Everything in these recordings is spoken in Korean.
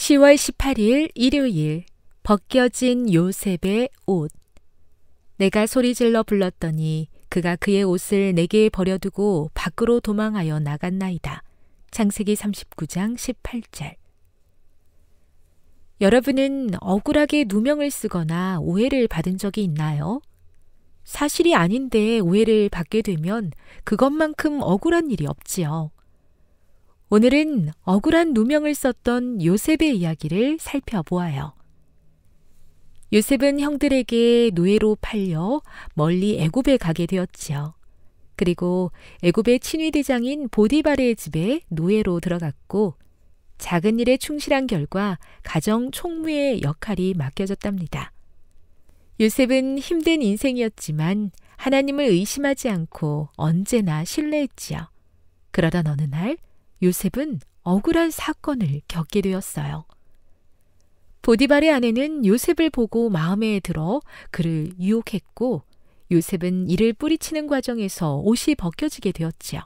10월 18일 일요일 벗겨진 요셉의 옷 내가 소리질러 불렀더니 그가 그의 옷을 내게 버려두고 밖으로 도망하여 나갔나이다. 창세기 39장 18절 여러분은 억울하게 누명을 쓰거나 오해를 받은 적이 있나요? 사실이 아닌데 오해를 받게 되면 그것만큼 억울한 일이 없지요. 오늘은 억울한 누명을 썼던 요셉의 이야기를 살펴보아요. 요셉은 형들에게 노예로 팔려 멀리 애굽에 가게 되었지요. 그리고 애굽의 친위대장인 보디바르의 집에 노예로 들어갔고 작은 일에 충실한 결과 가정 총무의 역할이 맡겨졌답니다. 요셉은 힘든 인생이었지만 하나님을 의심하지 않고 언제나 신뢰했지요. 그러던 어느 날 요셉은 억울한 사건을 겪게 되었어요. 보디발의 아내는 요셉을 보고 마음에 들어 그를 유혹했고 요셉은 이를 뿌리치는 과정에서 옷이 벗겨지게 되었지요.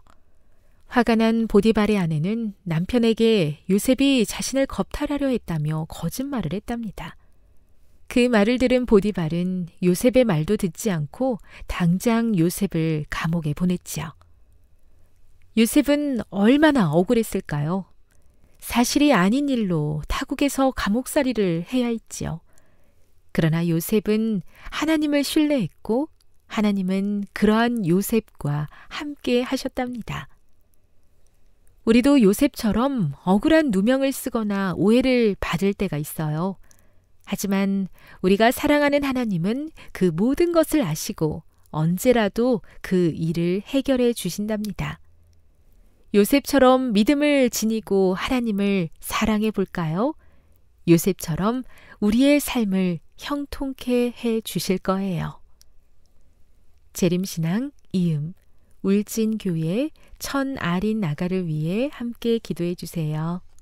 화가 난 보디발의 아내는 남편에게 요셉이 자신을 겁탈하려 했다며 거짓말을 했답니다. 그 말을 들은 보디발은 요셉의 말도 듣지 않고 당장 요셉을 감옥에 보냈지요. 요셉은 얼마나 억울했을까요? 사실이 아닌 일로 타국에서 감옥살이를 해야 했지요. 그러나 요셉은 하나님을 신뢰했고 하나님은 그러한 요셉과 함께 하셨답니다. 우리도 요셉처럼 억울한 누명을 쓰거나 오해를 받을 때가 있어요. 하지만 우리가 사랑하는 하나님은 그 모든 것을 아시고 언제라도 그 일을 해결해 주신답니다. 요셉처럼 믿음을 지니고 하나님을 사랑해 볼까요? 요셉처럼 우리의 삶을 형통케 해 주실 거예요. 재림신앙 이음 울진교회 천아린 나가를 위해 함께 기도해 주세요.